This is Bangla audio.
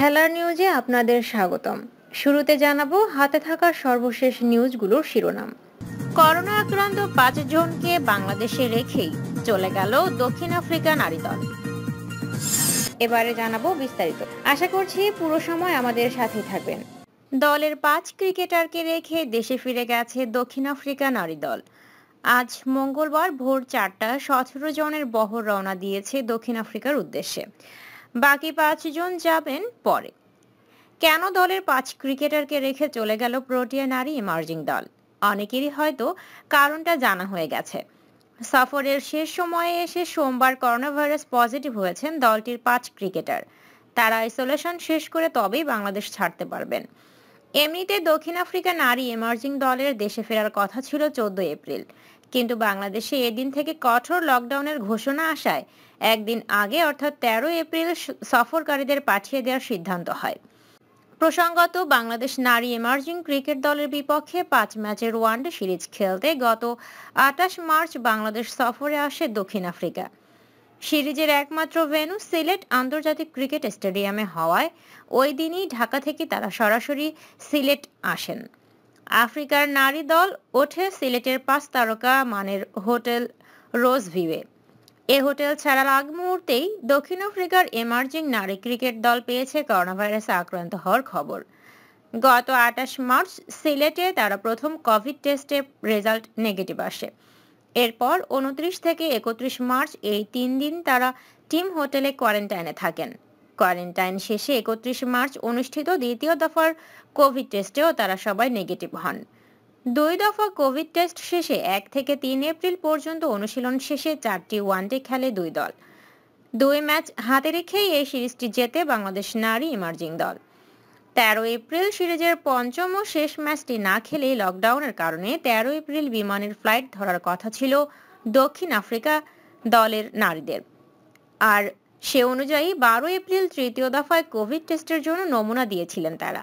খেলার নিউজে আপনাদের স্বাগতম শুরুতে জানাবো হাতে থাকা সর্বশেষ নিউজগুলোর শিরোনাম করোনা আক্রান্ত পাঁচ জনকে বাংলাদেশে রেখেই চলে গেল দক্ষিণ আফ্রিকা নারী দল এবারে জানাবো বিস্তারিত আশা করছি পুরো সময় আমাদের সাথে থাকবেন দলের পাঁচ ক্রিকেটারকে রেখে দেশে ফিরে গেছে দক্ষিণ আফ্রিকা নারী দল আজ মঙ্গলবার ভোর চারটা সতেরো জনের বহর রওনা দিয়েছে দক্ষিণ আফ্রিকার উদ্দেশ্যে বাকি পাঁচজন যাবেন পরে কেন দলের পাঁচ ক্রিকেটারকে রেখে চলে গেল প্রোটিয়া নারী ইমার্জিং দল অনেকেরই হয়তো কারণটা জানা হয়ে গেছে সফরের শেষ সময়ে এসে সোমবার করোনাভাইরাস পজিটিভ হয়েছেন দলটির পাঁচ ক্রিকেটার তারা আইসোলেশন শেষ করে তবেই বাংলাদেশ ছাড়তে পারবেন এমনিতে দক্ষিণ আফ্রিকা নারী এমার্জিং দলের দেশে ফেরার কথা ছিল চোদ্দ এপ্রিল কিন্তু বাংলাদেশে এদিন থেকে কঠোর লকডাউনের ঘোষণা আসায় একদিন আগে অর্থাৎ তেরো এপ্রিল সফরকারীদের পাঠিয়ে দেওয়ার সিদ্ধান্ত হয় প্রসঙ্গত বাংলাদেশ নারী এমার্জিং ক্রিকেট দলের বিপক্ষে পাঁচ ম্যাচের ওয়ানডে সিরিজ খেলতে গত আটাশ মার্চ বাংলাদেশ সফরে আসে দক্ষিণ আফ্রিকা সিরিজের একমাত্র ভেনু সিলেট আন্তর্জাতিক ক্রিকেট স্টেডিয়ামে হওয়ায় ওই দিনই ঢাকা থেকে তারা সরাসরি সিলেট আসেন আফ্রিকার নারী দল ওঠে সিলেটের পাঁচ তারকা মানের হোটেল রোজ ভিউয়ে এ হোটেল ছাড়ার আগ মুহূর্তেই দক্ষিণ আফ্রিকার এমার্জিং নারী ক্রিকেট দল পেয়েছে করোনাভাইরাসে আক্রান্ত হওয়ার খবর গত আটাশ মার্চ সিলেটে তারা প্রথম কোভিড টেস্টে রেজাল্ট নেগেটিভ আসে এরপর উনত্রিশ থেকে একত্রিশ মার্চ এই তিন দিন তারা টিম হোটেলে কোয়ারেন্টাইনে থাকেন কোয়ারেন্টাইন শেষে একত্রিশ মার্চ অনুষ্ঠিত দ্বিতীয় দফার কোভিড টেস্টেও তারা সবাই নেগেটিভ হন দুই দফা কোভিড টেস্ট শেষে এক থেকে তিন এপ্রিল পর্যন্ত অনুশীলন শেষে চারটি ওয়ানডে খেলে দুই দল দুই ম্যাচ হাতে রেখেই এই সিরিজটি জেতে বাংলাদেশ নারী ইমার্জিং দল তেরো এপ্রিল সিরিজের পঞ্চম ও শেষ ম্যাচটি না খেলে লকডাউনের কারণে তেরো এপ্রিল বিমানের ফ্লাইট ধরার কথা ছিল দক্ষিণ আফ্রিকা দলের নারীদের আর সে অনুযায়ী বারো এপ্রিল তৃতীয় দফায় কোভিড টেস্টের জন্য নমুনা দিয়েছিলেন তারা